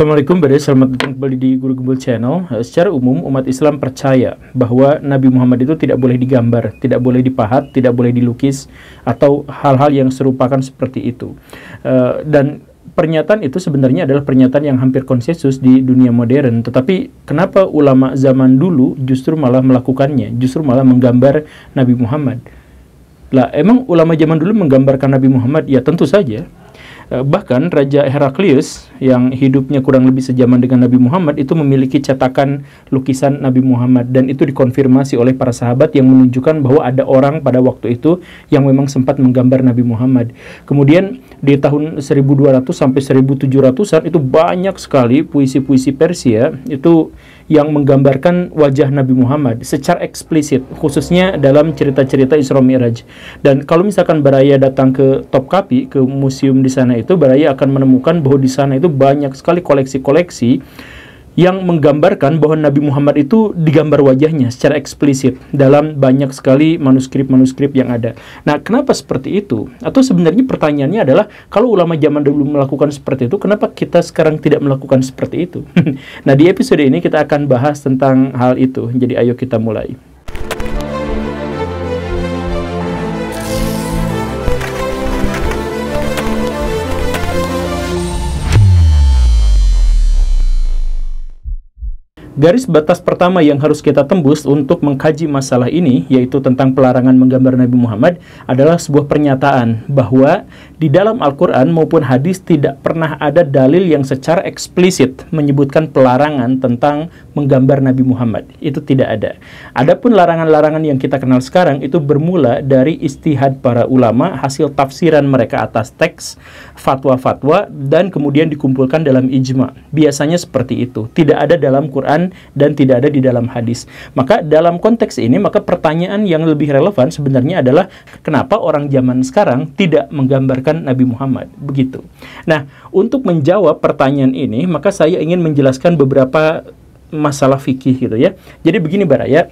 Assalamualaikum Badai, selamat datang kembali di Guru Gembul Channel. Eh, secara umum, umat Islam percaya bahwa Nabi Muhammad itu tidak boleh digambar, tidak boleh dipahat, tidak boleh dilukis, atau hal-hal yang serupakan seperti itu. Eh, dan pernyataan itu sebenarnya adalah pernyataan yang hampir konsensus di dunia modern. Tetapi kenapa ulama zaman dulu justru malah melakukannya, justru malah menggambar Nabi Muhammad? Lah, emang ulama zaman dulu menggambarkan Nabi Muhammad? Ya tentu saja Eh, bahkan Raja Heraklius yang hidupnya kurang lebih sejaman dengan Nabi Muhammad itu memiliki cetakan lukisan Nabi Muhammad dan itu dikonfirmasi oleh para sahabat yang menunjukkan bahwa ada orang pada waktu itu yang memang sempat menggambar Nabi Muhammad. Kemudian di tahun 1200 sampai 1700-an itu banyak sekali puisi-puisi Persia itu yang menggambarkan wajah Nabi Muhammad secara eksplisit, khususnya dalam cerita-cerita Isra Miraj. Dan kalau misalkan Baraya datang ke Topkapi, ke museum di sana itu, Baraya akan menemukan bahwa di sana itu banyak sekali koleksi-koleksi yang menggambarkan bahwa Nabi Muhammad itu digambar wajahnya secara eksplisit dalam banyak sekali manuskrip-manuskrip yang ada. Nah, kenapa seperti itu? Atau sebenarnya pertanyaannya adalah kalau ulama zaman dulu melakukan seperti itu, kenapa kita sekarang tidak melakukan seperti itu? nah, di episode ini kita akan bahas tentang hal itu. Jadi ayo kita mulai. Garis batas pertama yang harus kita tembus untuk mengkaji masalah ini, yaitu tentang pelarangan menggambar Nabi Muhammad, adalah sebuah pernyataan bahwa di dalam Al-Quran maupun hadis tidak pernah ada dalil yang secara eksplisit menyebutkan pelarangan tentang menggambar Nabi Muhammad. Itu tidak ada. Adapun larangan-larangan yang kita kenal sekarang itu bermula dari istihad para ulama, hasil tafsiran mereka atas teks, fatwa-fatwa, dan kemudian dikumpulkan dalam ijma. Biasanya seperti itu. Tidak ada dalam Quran dan tidak ada di dalam hadis. Maka dalam konteks ini, maka pertanyaan yang lebih relevan sebenarnya adalah kenapa orang zaman sekarang tidak menggambarkan bukan Nabi Muhammad. Begitu. Nah, untuk menjawab pertanyaan ini, maka saya ingin menjelaskan beberapa masalah fikih gitu ya. Jadi begini Baraya,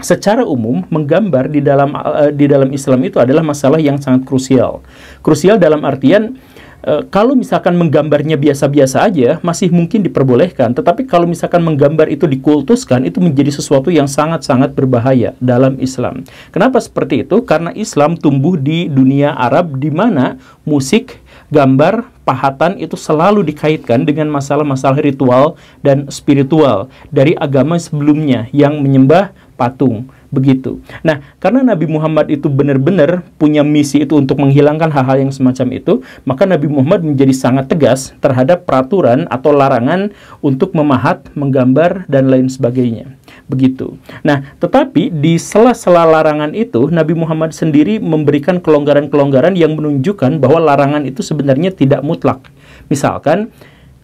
secara umum menggambar di dalam uh, di dalam Islam itu adalah masalah yang sangat krusial. Krusial dalam artian Eh, kalau misalkan menggambarnya biasa-biasa aja, masih mungkin diperbolehkan. Tetapi kalau misalkan menggambar itu dikultuskan, itu menjadi sesuatu yang sangat-sangat berbahaya dalam Islam. Kenapa seperti itu? Karena Islam tumbuh di dunia Arab di mana musik, gambar, pahatan itu selalu dikaitkan dengan masalah-masalah ritual dan spiritual dari agama sebelumnya yang menyembah patung begitu. Nah, karena Nabi Muhammad itu benar-benar punya misi itu untuk menghilangkan hal-hal yang semacam itu, maka Nabi Muhammad menjadi sangat tegas terhadap peraturan atau larangan untuk memahat, menggambar, dan lain sebagainya. Begitu. Nah, tetapi di sela-sela larangan itu, Nabi Muhammad sendiri memberikan kelonggaran-kelonggaran yang menunjukkan bahwa larangan itu sebenarnya tidak mutlak. Misalkan,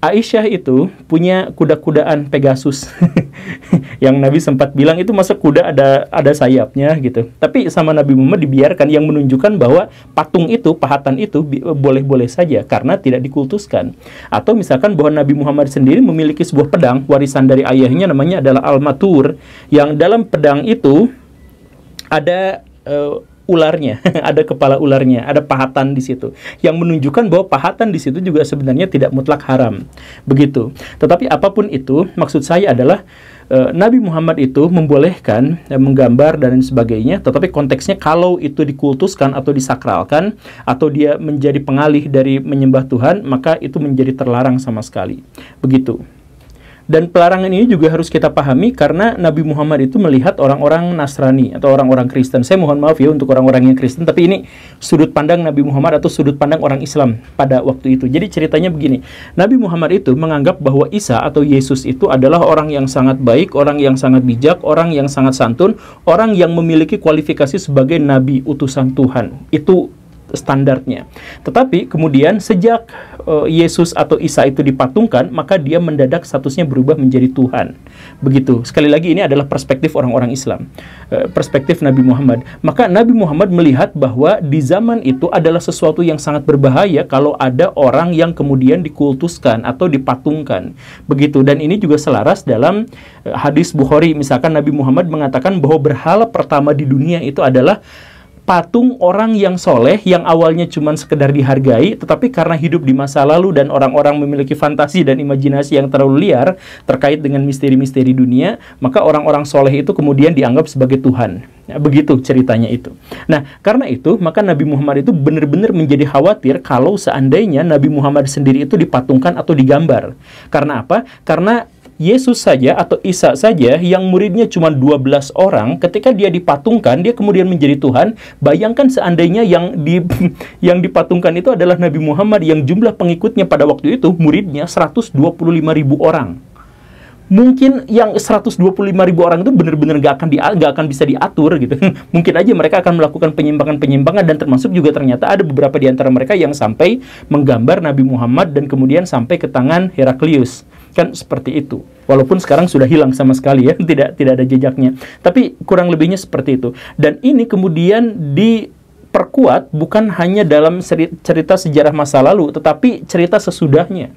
Aisyah itu punya kuda-kudaan Pegasus yang Nabi sempat bilang itu masa kuda ada ada sayapnya gitu. Tapi sama Nabi Muhammad dibiarkan yang menunjukkan bahwa patung itu, pahatan itu boleh-boleh saja karena tidak dikultuskan. Atau misalkan bahwa Nabi Muhammad sendiri memiliki sebuah pedang warisan dari ayahnya namanya adalah Al-Matur yang dalam pedang itu ada eh, ularnya, ada kepala ularnya, ada pahatan di situ. Yang menunjukkan bahwa pahatan di situ juga sebenarnya tidak mutlak haram. Begitu. Tetapi apapun itu, maksud saya adalah eh, Nabi Muhammad itu membolehkan e, menggambar dan sebagainya, tetapi konteksnya kalau itu dikultuskan atau disakralkan atau dia menjadi pengalih dari menyembah Tuhan, maka itu menjadi terlarang sama sekali. Begitu. Dan pelarangan ini juga harus kita pahami karena Nabi Muhammad itu melihat orang-orang Nasrani atau orang-orang Kristen. Saya mohon maaf ya untuk orang-orang yang Kristen, tapi ini sudut pandang Nabi Muhammad atau sudut pandang orang Islam pada waktu itu. Jadi ceritanya begini, Nabi Muhammad itu menganggap bahwa Isa atau Yesus itu adalah orang yang sangat baik, orang yang sangat bijak, orang yang sangat santun, orang yang memiliki kualifikasi sebagai Nabi utusan Tuhan. Itu standarnya. Tetapi kemudian sejak uh, Yesus atau Isa itu dipatungkan, maka dia mendadak statusnya berubah menjadi Tuhan. Begitu. Sekali lagi ini adalah perspektif orang-orang Islam, uh, perspektif Nabi Muhammad. Maka Nabi Muhammad melihat bahwa di zaman itu adalah sesuatu yang sangat berbahaya kalau ada orang yang kemudian dikultuskan atau dipatungkan. Begitu. Dan ini juga selaras dalam eh, hadis Bukhari misalkan Nabi Muhammad mengatakan bahwa berhala pertama di dunia itu adalah patung orang yang soleh yang awalnya cuma sekedar dihargai tetapi karena hidup di masa lalu dan orang-orang memiliki fantasi dan imajinasi yang terlalu liar terkait dengan misteri-misteri dunia maka orang-orang soleh itu kemudian dianggap sebagai Tuhan ya, begitu ceritanya itu nah karena itu maka Nabi Muhammad itu benar-benar menjadi khawatir kalau seandainya Nabi Muhammad sendiri itu dipatungkan atau digambar karena apa? karena Yesus saja atau Isa saja yang muridnya cuma 12 orang ketika dia dipatungkan dia kemudian menjadi Tuhan bayangkan seandainya yang di yang dipatungkan itu adalah Nabi Muhammad yang jumlah pengikutnya pada waktu itu muridnya 125 ribu orang mungkin yang 125 ribu orang itu benar-benar gak akan di, gak akan bisa diatur gitu mungkin aja mereka akan melakukan penyimpangan penyimpangan dan termasuk juga ternyata ada beberapa di antara mereka yang sampai menggambar Nabi Muhammad dan kemudian sampai ke tangan Heraklius kan seperti itu walaupun sekarang sudah hilang sama sekali ya tidak tidak ada jejaknya tapi kurang lebihnya seperti itu dan ini kemudian di perkuat bukan hanya dalam cerita sejarah masa lalu, tetapi cerita sesudahnya.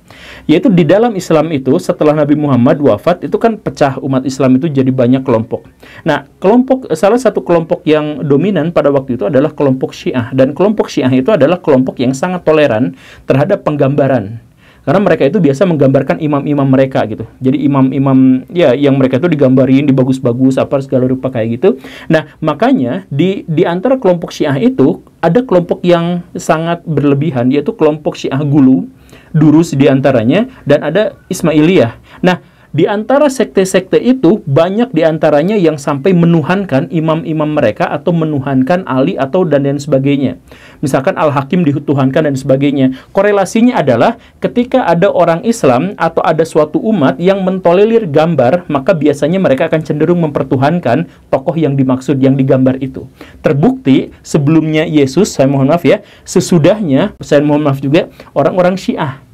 Yaitu di dalam Islam itu, setelah Nabi Muhammad wafat, itu kan pecah umat Islam itu jadi banyak kelompok. Nah, kelompok salah satu kelompok yang dominan pada waktu itu adalah kelompok Syiah. Dan kelompok Syiah itu adalah kelompok yang sangat toleran terhadap penggambaran karena mereka itu biasa menggambarkan imam-imam mereka gitu. Jadi imam-imam ya yang mereka itu digambarin dibagus-bagus apa segala rupa kayak gitu. Nah, makanya di di antara kelompok Syiah itu ada kelompok yang sangat berlebihan yaitu kelompok Syiah Gulu, Durus diantaranya dan ada Ismailiyah. Nah, di antara sekte-sekte itu, banyak di antaranya yang sampai menuhankan imam-imam mereka atau menuhankan Ali atau dan lain sebagainya. Misalkan Al-Hakim dituhankan dan sebagainya. Korelasinya adalah ketika ada orang Islam atau ada suatu umat yang mentolerir gambar, maka biasanya mereka akan cenderung mempertuhankan tokoh yang dimaksud, yang digambar itu. Terbukti sebelumnya Yesus, saya mohon maaf ya, sesudahnya, saya mohon maaf juga, orang-orang Syiah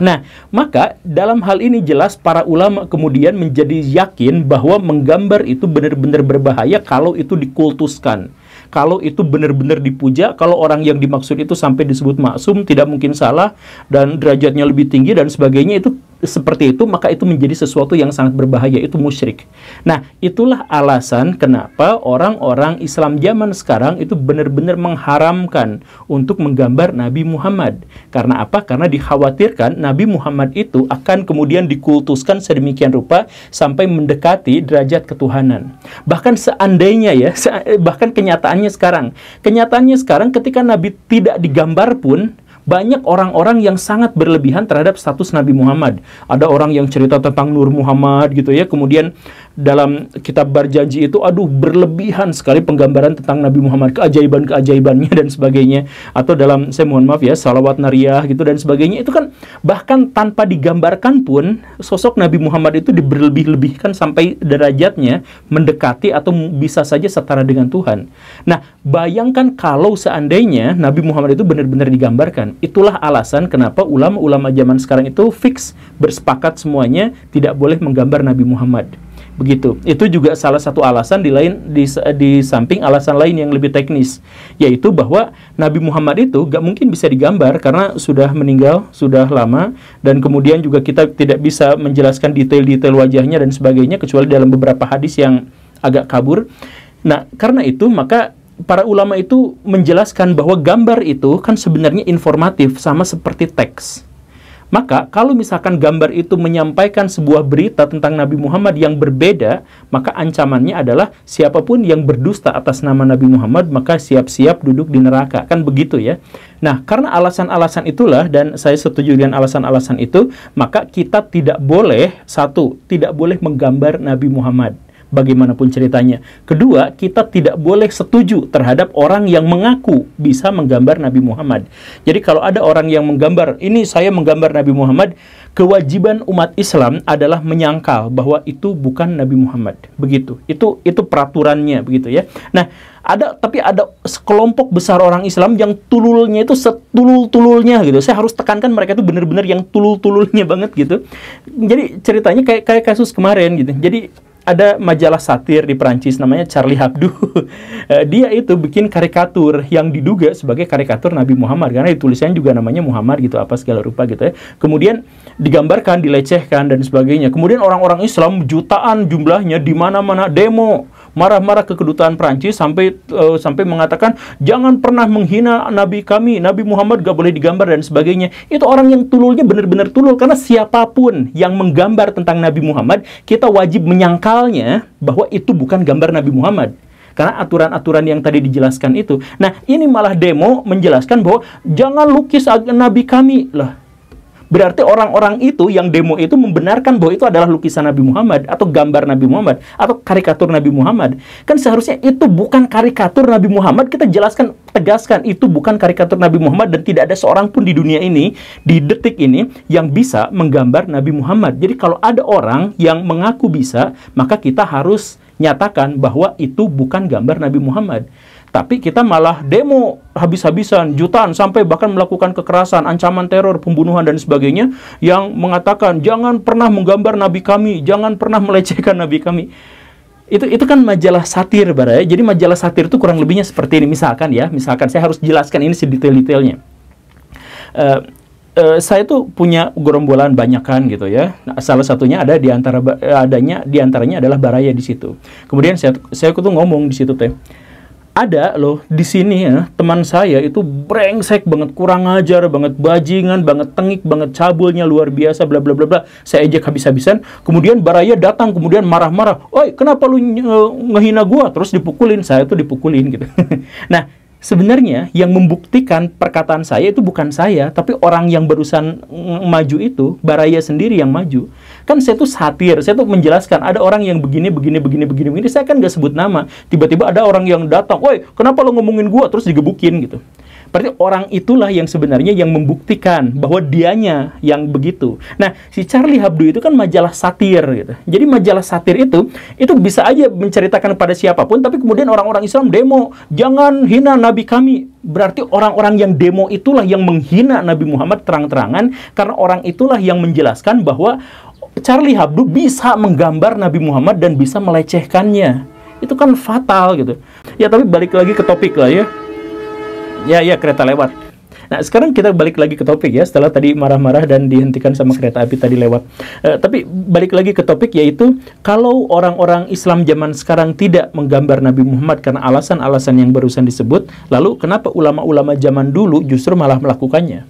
Nah, maka dalam hal ini jelas para ulama kemudian menjadi yakin bahwa menggambar itu benar-benar berbahaya kalau itu dikultuskan. Kalau itu benar-benar dipuja, kalau orang yang dimaksud itu sampai disebut maksum, tidak mungkin salah, dan derajatnya lebih tinggi, dan sebagainya, itu seperti itu maka itu menjadi sesuatu yang sangat berbahaya itu musyrik. Nah, itulah alasan kenapa orang-orang Islam zaman sekarang itu benar-benar mengharamkan untuk menggambar Nabi Muhammad. Karena apa? Karena dikhawatirkan Nabi Muhammad itu akan kemudian dikultuskan sedemikian rupa sampai mendekati derajat ketuhanan. Bahkan seandainya ya, bahkan kenyataannya sekarang, kenyataannya sekarang ketika Nabi tidak digambar pun banyak orang-orang yang sangat berlebihan terhadap status Nabi Muhammad. Ada orang yang cerita tentang Nur Muhammad gitu ya, kemudian dalam kitab Barjanji itu aduh berlebihan sekali penggambaran tentang Nabi Muhammad keajaiban-keajaibannya dan sebagainya atau dalam saya mohon maaf ya salawat nariah gitu dan sebagainya itu kan bahkan tanpa digambarkan pun sosok Nabi Muhammad itu diberlebih-lebihkan sampai derajatnya mendekati atau bisa saja setara dengan Tuhan. Nah, bayangkan kalau seandainya Nabi Muhammad itu benar-benar digambarkan. Itulah alasan kenapa ulama-ulama zaman sekarang itu fix bersepakat semuanya tidak boleh menggambar Nabi Muhammad begitu. Itu juga salah satu alasan di lain di, di samping alasan lain yang lebih teknis, yaitu bahwa Nabi Muhammad itu gak mungkin bisa digambar karena sudah meninggal sudah lama dan kemudian juga kita tidak bisa menjelaskan detail-detail wajahnya dan sebagainya kecuali dalam beberapa hadis yang agak kabur. Nah, karena itu maka para ulama itu menjelaskan bahwa gambar itu kan sebenarnya informatif sama seperti teks maka kalau misalkan gambar itu menyampaikan sebuah berita tentang Nabi Muhammad yang berbeda, maka ancamannya adalah siapapun yang berdusta atas nama Nabi Muhammad maka siap-siap duduk di neraka. Kan begitu ya. Nah, karena alasan-alasan itulah dan saya setuju dengan alasan-alasan itu, maka kita tidak boleh satu, tidak boleh menggambar Nabi Muhammad bagaimanapun ceritanya. Kedua, kita tidak boleh setuju terhadap orang yang mengaku bisa menggambar Nabi Muhammad. Jadi kalau ada orang yang menggambar, ini saya menggambar Nabi Muhammad, kewajiban umat Islam adalah menyangkal bahwa itu bukan Nabi Muhammad. Begitu. Itu itu peraturannya begitu ya. Nah, ada tapi ada sekelompok besar orang Islam yang tululnya itu setulul-tululnya gitu. Saya harus tekankan mereka itu benar-benar yang tulul-tululnya banget gitu. Jadi ceritanya kayak kayak kasus kemarin gitu. Jadi ada majalah satir di Perancis namanya Charlie Hebdo. Eh, dia itu bikin karikatur yang diduga sebagai karikatur Nabi Muhammad karena tulisannya juga namanya Muhammad gitu apa segala rupa gitu ya. Kemudian digambarkan, dilecehkan dan sebagainya. Kemudian orang-orang Islam jutaan jumlahnya di mana-mana demo marah-marah ke kedutaan Prancis sampai uh, sampai mengatakan jangan pernah menghina nabi kami, Nabi Muhammad gak boleh digambar dan sebagainya. Itu orang yang tululnya benar-benar tulul karena siapapun yang menggambar tentang Nabi Muhammad, kita wajib menyangkalnya bahwa itu bukan gambar Nabi Muhammad karena aturan-aturan yang tadi dijelaskan itu. Nah, ini malah demo menjelaskan bahwa jangan lukis nabi kami. Lah, Berarti orang-orang itu yang demo itu membenarkan bahwa itu adalah lukisan Nabi Muhammad atau gambar Nabi Muhammad atau karikatur Nabi Muhammad. Kan seharusnya itu bukan karikatur Nabi Muhammad. Kita jelaskan, tegaskan itu bukan karikatur Nabi Muhammad dan tidak ada seorang pun di dunia ini di detik ini yang bisa menggambar Nabi Muhammad. Jadi kalau ada orang yang mengaku bisa, maka kita harus nyatakan bahwa itu bukan gambar Nabi Muhammad. Tapi kita malah demo habis-habisan, jutaan, sampai bahkan melakukan kekerasan, ancaman teror, pembunuhan, dan sebagainya, yang mengatakan, jangan pernah menggambar Nabi kami, jangan pernah melecehkan Nabi kami. Itu itu kan majalah satir, Bara, ya. Jadi majalah satir itu kurang lebihnya seperti ini. Misalkan ya, misalkan saya harus jelaskan ini sedetail-detailnya. Uh, uh, saya tuh punya gerombolan banyakan gitu ya. Nah, salah satunya ada di antara eh, adanya di antaranya adalah Baraya di situ. Kemudian saya saya tuh ngomong di situ teh ada loh di sini ya, teman saya itu brengsek banget, kurang ajar banget, bajingan banget, tengik banget, cabulnya luar biasa, bla bla bla bla. Saya ejek habis-habisan. Kemudian Baraya datang, kemudian marah-marah. Oi, kenapa lu eh, ngehina gua? Terus dipukulin, saya tuh dipukulin gitu. nah, sebenarnya yang membuktikan perkataan saya itu bukan saya, tapi orang yang barusan maju itu, Baraya sendiri yang maju. Kan saya tuh satir, saya tuh menjelaskan ada orang yang begini, begini, begini, begini, begini. Saya kan nggak sebut nama. Tiba-tiba ada orang yang datang, woi kenapa lo ngomongin gua terus digebukin gitu. Berarti orang itulah yang sebenarnya yang membuktikan bahwa dianya yang begitu. Nah, si Charlie Hebdo itu kan majalah satir gitu. Jadi majalah satir itu itu bisa aja menceritakan pada siapapun tapi kemudian orang-orang Islam demo, jangan hina nabi kami. Berarti orang-orang yang demo itulah yang menghina Nabi Muhammad terang-terangan karena orang itulah yang menjelaskan bahwa Charlie Hebdo bisa menggambar Nabi Muhammad dan bisa melecehkannya. Itu kan fatal gitu. Ya tapi balik lagi ke topik lah ya. Ya ya kereta lewat. Nah sekarang kita balik lagi ke topik ya setelah tadi marah-marah dan dihentikan sama kereta api tadi lewat. Uh, tapi balik lagi ke topik yaitu kalau orang-orang Islam zaman sekarang tidak menggambar Nabi Muhammad karena alasan-alasan yang barusan disebut, lalu kenapa ulama-ulama zaman dulu justru malah melakukannya?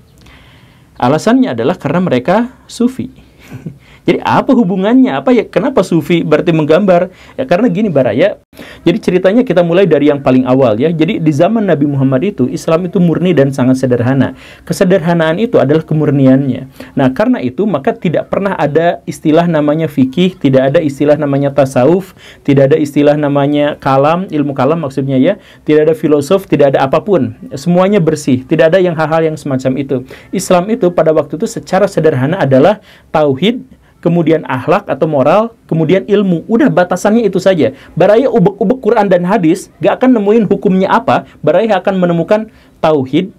Alasannya adalah karena mereka sufi. Jadi apa hubungannya? Apa ya? Kenapa sufi berarti menggambar? Ya karena gini Baraya. Jadi ceritanya kita mulai dari yang paling awal ya. Jadi di zaman Nabi Muhammad itu Islam itu murni dan sangat sederhana. Kesederhanaan itu adalah kemurniannya. Nah karena itu maka tidak pernah ada istilah namanya fikih, tidak ada istilah namanya tasawuf, tidak ada istilah namanya kalam, ilmu kalam maksudnya ya. Tidak ada filosof, tidak ada apapun. Semuanya bersih. Tidak ada yang hal-hal yang semacam itu. Islam itu pada waktu itu secara sederhana adalah tauhid kemudian ahlak atau moral, kemudian ilmu. Udah batasannya itu saja. Baraya ubek-ubek Quran dan hadis, gak akan nemuin hukumnya apa. Baraya akan menemukan tauhid,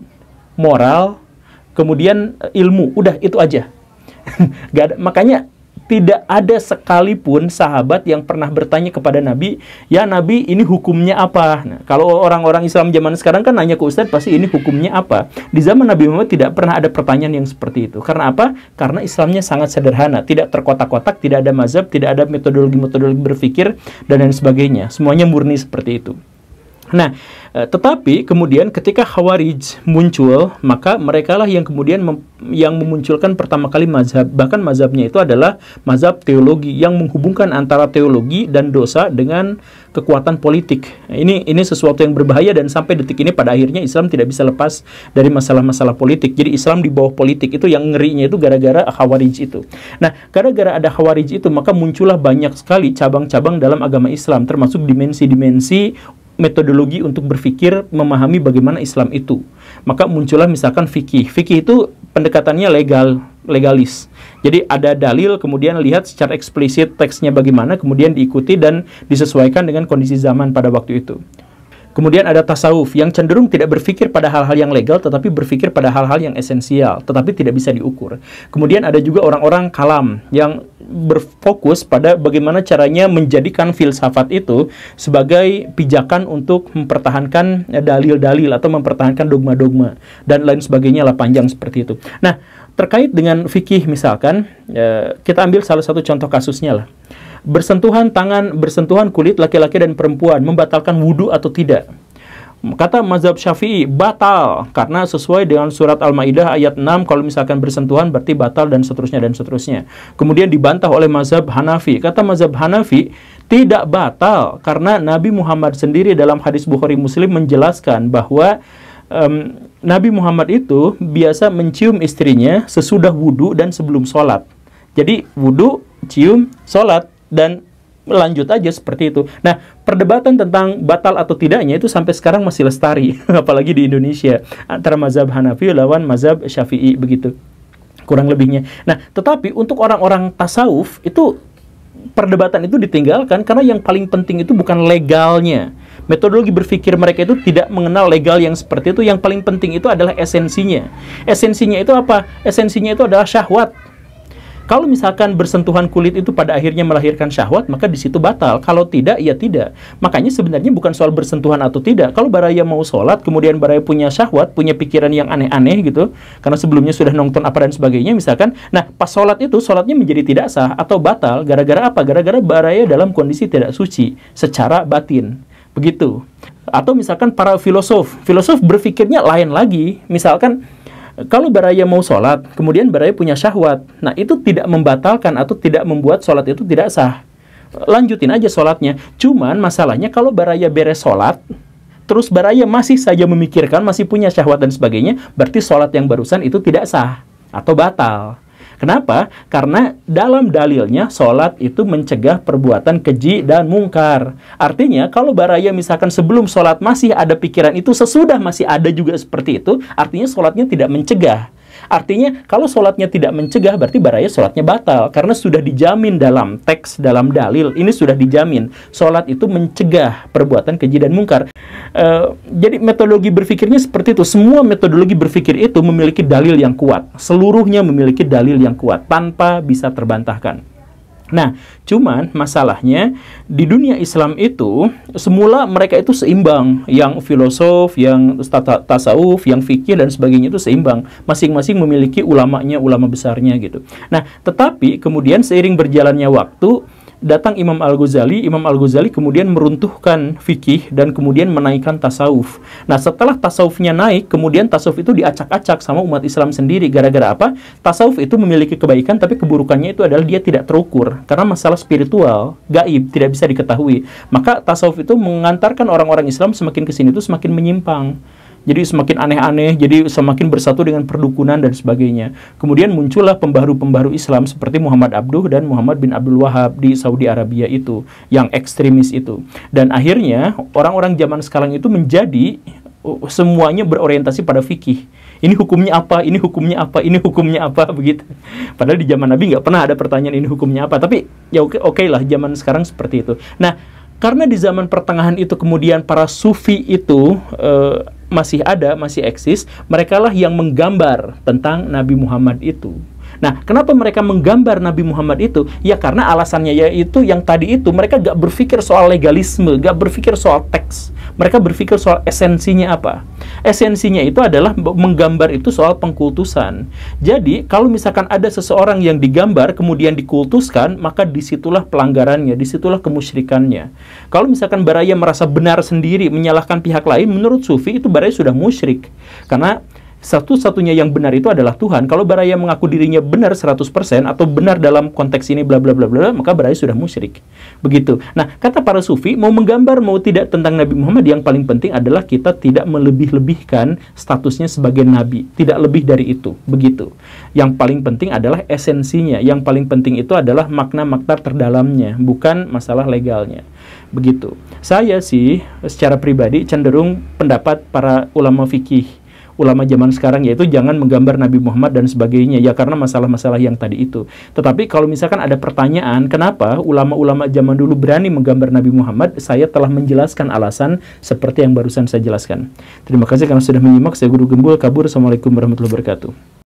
moral, kemudian eh, ilmu. Udah itu aja. gak ada, makanya tidak ada sekalipun sahabat yang pernah bertanya kepada Nabi, "Ya Nabi, ini hukumnya apa?" Nah, kalau orang-orang Islam zaman sekarang kan nanya ke Ustaz pasti ini hukumnya apa. Di zaman Nabi Muhammad tidak pernah ada pertanyaan yang seperti itu. Karena apa? Karena Islamnya sangat sederhana, tidak terkotak-kotak, tidak ada mazhab, tidak ada metodologi-metodologi berpikir dan lain sebagainya. Semuanya murni seperti itu. Nah, eh, tetapi kemudian ketika Khawarij muncul, maka merekalah yang kemudian mem yang memunculkan pertama kali mazhab. Bahkan mazhabnya itu adalah mazhab teologi yang menghubungkan antara teologi dan dosa dengan kekuatan politik. Ini ini sesuatu yang berbahaya dan sampai detik ini pada akhirnya Islam tidak bisa lepas dari masalah-masalah politik. Jadi Islam di bawah politik itu yang ngerinya itu gara-gara Khawarij itu. Nah, gara-gara ada Khawarij itu maka muncullah banyak sekali cabang-cabang dalam agama Islam termasuk dimensi-dimensi metodologi untuk berpikir memahami bagaimana Islam itu. Maka muncullah misalkan fikih. Fikih itu pendekatannya legal, legalis. Jadi ada dalil kemudian lihat secara eksplisit teksnya bagaimana kemudian diikuti dan disesuaikan dengan kondisi zaman pada waktu itu. Kemudian ada tasawuf yang cenderung tidak berpikir pada hal-hal yang legal tetapi berpikir pada hal-hal yang esensial tetapi tidak bisa diukur. Kemudian ada juga orang-orang kalam yang berfokus pada bagaimana caranya menjadikan filsafat itu sebagai pijakan untuk mempertahankan eh, dalil-dalil atau mempertahankan dogma-dogma dan lain sebagainya lah panjang seperti itu. Nah, terkait dengan fikih misalkan eh, kita ambil salah satu contoh kasusnya lah bersentuhan tangan, bersentuhan kulit laki-laki dan perempuan membatalkan wudhu atau tidak? Kata mazhab Syafi'i batal karena sesuai dengan surat Al-Maidah ayat 6 kalau misalkan bersentuhan berarti batal dan seterusnya dan seterusnya. Kemudian dibantah oleh mazhab Hanafi. Kata mazhab Hanafi tidak batal karena Nabi Muhammad sendiri dalam hadis Bukhari Muslim menjelaskan bahwa um, Nabi Muhammad itu biasa mencium istrinya sesudah wudhu dan sebelum sholat. Jadi wudhu, cium, sholat dan lanjut aja seperti itu. Nah, perdebatan tentang batal atau tidaknya itu sampai sekarang masih lestari, apalagi di Indonesia antara mazhab Hanafi lawan mazhab Syafi'i begitu. Kurang lebihnya. Nah, tetapi untuk orang-orang tasawuf itu perdebatan itu ditinggalkan karena yang paling penting itu bukan legalnya. Metodologi berpikir mereka itu tidak mengenal legal yang seperti itu. Yang paling penting itu adalah esensinya. Esensinya itu apa? Esensinya itu adalah syahwat kalau misalkan bersentuhan kulit itu pada akhirnya melahirkan syahwat, maka di situ batal. Kalau tidak, ya tidak. Makanya sebenarnya bukan soal bersentuhan atau tidak. Kalau baraya mau sholat, kemudian baraya punya syahwat, punya pikiran yang aneh-aneh gitu, karena sebelumnya sudah nonton apa dan sebagainya misalkan, nah pas sholat itu sholatnya menjadi tidak sah atau batal gara-gara apa? Gara-gara baraya dalam kondisi tidak suci secara batin. Begitu. Atau misalkan para filosof, filosof berpikirnya lain lagi. Misalkan kalau baraya mau sholat, kemudian baraya punya syahwat, nah itu tidak membatalkan atau tidak membuat sholat itu tidak sah. Lanjutin aja sholatnya. Cuman masalahnya kalau baraya beres sholat, terus baraya masih saja memikirkan, masih punya syahwat dan sebagainya, berarti sholat yang barusan itu tidak sah atau batal. Kenapa? Karena dalam dalilnya sholat itu mencegah perbuatan keji dan mungkar. Artinya kalau baraya misalkan sebelum sholat masih ada pikiran itu, sesudah masih ada juga seperti itu, artinya sholatnya tidak mencegah Artinya kalau sholatnya tidak mencegah berarti baraya sholatnya batal karena sudah dijamin dalam teks dalam dalil ini sudah dijamin sholat itu mencegah perbuatan keji dan mungkar. Uh, jadi metodologi berpikirnya seperti itu. Semua metodologi berpikir itu memiliki dalil yang kuat. Seluruhnya memiliki dalil yang kuat tanpa bisa terbantahkan. Nah, cuman masalahnya di dunia Islam itu semula mereka itu seimbang, yang filosof, yang tasawuf, yang fikih dan sebagainya itu seimbang, masing-masing memiliki ulamanya, ulama besarnya gitu. Nah, tetapi kemudian seiring berjalannya waktu datang Imam Al-Ghazali, Imam Al-Ghazali kemudian meruntuhkan fikih dan kemudian menaikkan tasawuf. Nah, setelah tasawufnya naik, kemudian tasawuf itu diacak-acak sama umat Islam sendiri. Gara-gara apa? Tasawuf itu memiliki kebaikan, tapi keburukannya itu adalah dia tidak terukur. Karena masalah spiritual, gaib, tidak bisa diketahui. Maka tasawuf itu mengantarkan orang-orang Islam semakin ke sini itu semakin menyimpang jadi semakin aneh-aneh, jadi semakin bersatu dengan perdukunan dan sebagainya. Kemudian muncullah pembaru-pembaru Islam seperti Muhammad Abduh dan Muhammad bin Abdul Wahab di Saudi Arabia itu, yang ekstremis itu. Dan akhirnya orang-orang zaman sekarang itu menjadi uh, semuanya berorientasi pada fikih. Ini hukumnya apa? Ini hukumnya apa? Ini hukumnya apa? Begitu. Padahal di zaman Nabi nggak pernah ada pertanyaan ini hukumnya apa. Tapi ya oke oke lah zaman sekarang seperti itu. Nah karena di zaman pertengahan itu kemudian para sufi itu eh, masih ada, masih eksis, merekalah yang menggambar tentang Nabi Muhammad itu. Nah, kenapa mereka menggambar Nabi Muhammad itu? Ya karena alasannya yaitu yang tadi itu mereka gak berpikir soal legalisme, gak berpikir soal teks. Mereka berpikir soal esensinya apa. Esensinya itu adalah menggambar itu soal pengkultusan. Jadi, kalau misalkan ada seseorang yang digambar kemudian dikultuskan, maka disitulah pelanggarannya, disitulah kemusyrikannya. Kalau misalkan Baraya merasa benar sendiri, menyalahkan pihak lain, menurut Sufi itu Baraya sudah musyrik. Karena satu-satunya yang benar itu adalah Tuhan. Kalau Baraya mengaku dirinya benar 100% atau benar dalam konteks ini bla bla bla bla, maka Baraya sudah musyrik. Begitu. Nah, kata para sufi mau menggambar mau tidak tentang Nabi Muhammad yang paling penting adalah kita tidak melebih-lebihkan statusnya sebagai nabi, tidak lebih dari itu. Begitu. Yang paling penting adalah esensinya, yang paling penting itu adalah makna makna terdalamnya, bukan masalah legalnya. Begitu. Saya sih secara pribadi cenderung pendapat para ulama fikih ulama zaman sekarang yaitu jangan menggambar Nabi Muhammad dan sebagainya ya karena masalah-masalah yang tadi itu. Tetapi kalau misalkan ada pertanyaan kenapa ulama-ulama zaman dulu berani menggambar Nabi Muhammad, saya telah menjelaskan alasan seperti yang barusan saya jelaskan. Terima kasih karena sudah menyimak. Saya Guru Gembul Kabur. Assalamualaikum warahmatullahi wabarakatuh.